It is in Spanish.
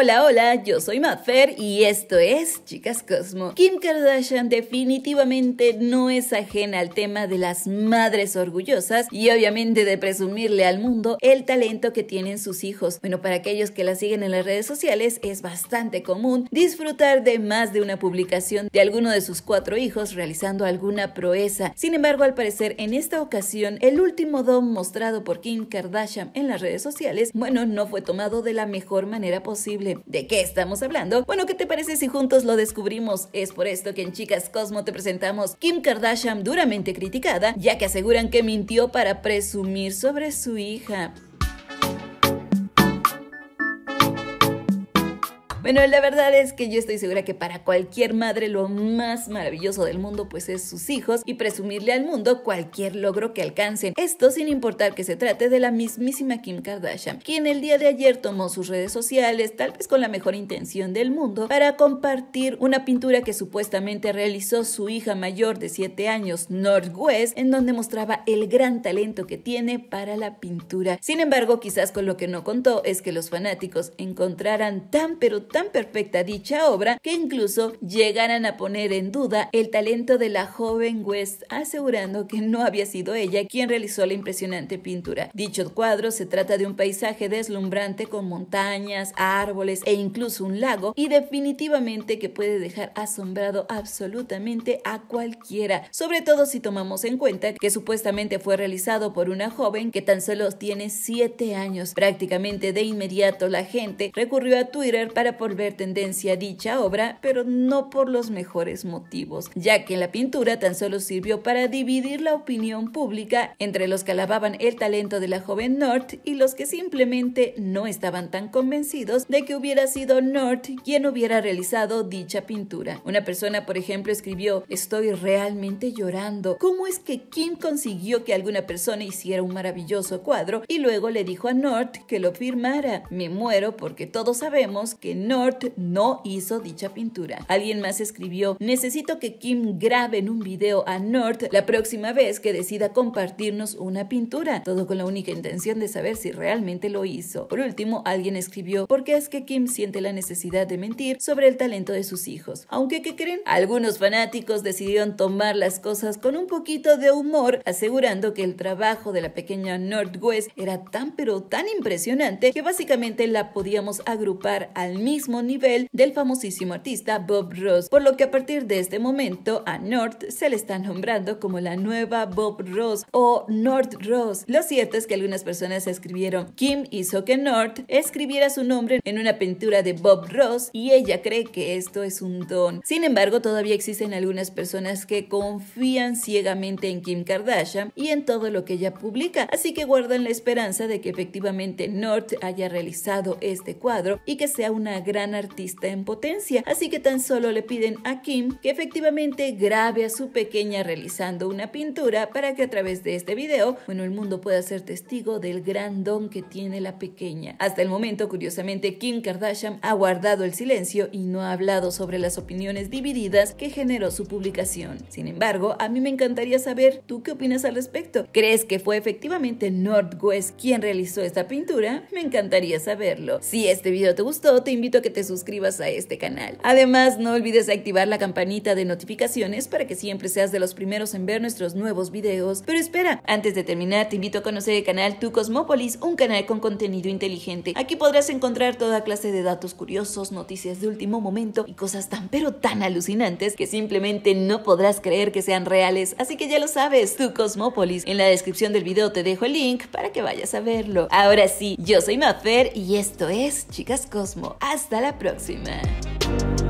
Hola, hola, yo soy Mafer y esto es Chicas Cosmo. Kim Kardashian definitivamente no es ajena al tema de las madres orgullosas y obviamente de presumirle al mundo el talento que tienen sus hijos. Bueno, para aquellos que la siguen en las redes sociales es bastante común disfrutar de más de una publicación de alguno de sus cuatro hijos realizando alguna proeza. Sin embargo, al parecer en esta ocasión el último don mostrado por Kim Kardashian en las redes sociales, bueno, no fue tomado de la mejor manera posible ¿De qué estamos hablando? Bueno, ¿qué te parece si juntos lo descubrimos? Es por esto que en Chicas Cosmo te presentamos Kim Kardashian duramente criticada, ya que aseguran que mintió para presumir sobre su hija. Bueno, la verdad es que yo estoy segura que para cualquier madre lo más maravilloso del mundo pues es sus hijos y presumirle al mundo cualquier logro que alcancen. Esto sin importar que se trate de la mismísima Kim Kardashian, quien el día de ayer tomó sus redes sociales, tal vez con la mejor intención del mundo, para compartir una pintura que supuestamente realizó su hija mayor de 7 años, Northwest, en donde mostraba el gran talento que tiene para la pintura. Sin embargo, quizás con lo que no contó es que los fanáticos encontraran tan pero tan tan perfecta dicha obra que incluso llegaran a poner en duda el talento de la joven West, asegurando que no había sido ella quien realizó la impresionante pintura. Dicho cuadro se trata de un paisaje deslumbrante con montañas, árboles e incluso un lago y definitivamente que puede dejar asombrado absolutamente a cualquiera, sobre todo si tomamos en cuenta que supuestamente fue realizado por una joven que tan solo tiene 7 años. Prácticamente de inmediato la gente recurrió a Twitter para volver tendencia dicha obra, pero no por los mejores motivos, ya que la pintura tan solo sirvió para dividir la opinión pública entre los que alababan el talento de la joven North y los que simplemente no estaban tan convencidos de que hubiera sido North quien hubiera realizado dicha pintura. Una persona, por ejemplo, escribió, estoy realmente llorando. ¿Cómo es que Kim consiguió que alguna persona hiciera un maravilloso cuadro y luego le dijo a North que lo firmara? Me muero porque todos sabemos que North no hizo dicha pintura. Alguien más escribió, necesito que Kim grabe en un video a North la próxima vez que decida compartirnos una pintura, todo con la única intención de saber si realmente lo hizo. Por último, alguien escribió, ¿por qué es que Kim siente la necesidad de mentir sobre el talento de sus hijos? Aunque, ¿qué creen? Algunos fanáticos decidieron tomar las cosas con un poquito de humor, asegurando que el trabajo de la pequeña West era tan pero tan impresionante que básicamente la podíamos agrupar al mismo nivel del famosísimo artista Bob Ross, por lo que a partir de este momento a North se le está nombrando como la nueva Bob Ross o North Ross. Lo cierto es que algunas personas escribieron Kim hizo que North escribiera su nombre en una pintura de Bob Ross y ella cree que esto es un don. Sin embargo, todavía existen algunas personas que confían ciegamente en Kim Kardashian y en todo lo que ella publica, así que guardan la esperanza de que efectivamente North haya realizado este cuadro y que sea una gran artista en potencia, así que tan solo le piden a Kim que efectivamente grabe a su pequeña realizando una pintura para que a través de este video, bueno, el mundo pueda ser testigo del gran don que tiene la pequeña. Hasta el momento, curiosamente, Kim Kardashian ha guardado el silencio y no ha hablado sobre las opiniones divididas que generó su publicación. Sin embargo, a mí me encantaría saber tú qué opinas al respecto. ¿Crees que fue efectivamente Northwest quien realizó esta pintura? Me encantaría saberlo. Si este video te gustó, te invito que te suscribas a este canal. Además, no olvides activar la campanita de notificaciones para que siempre seas de los primeros en ver nuestros nuevos videos. Pero espera, antes de terminar, te invito a conocer el canal Tu Cosmópolis, un canal con contenido inteligente. Aquí podrás encontrar toda clase de datos curiosos, noticias de último momento y cosas tan pero tan alucinantes que simplemente no podrás creer que sean reales. Así que ya lo sabes, Tu Cosmópolis. En la descripción del video te dejo el link para que vayas a verlo. Ahora sí, yo soy Mafer y esto es Chicas Cosmo. Hasta hasta la próxima.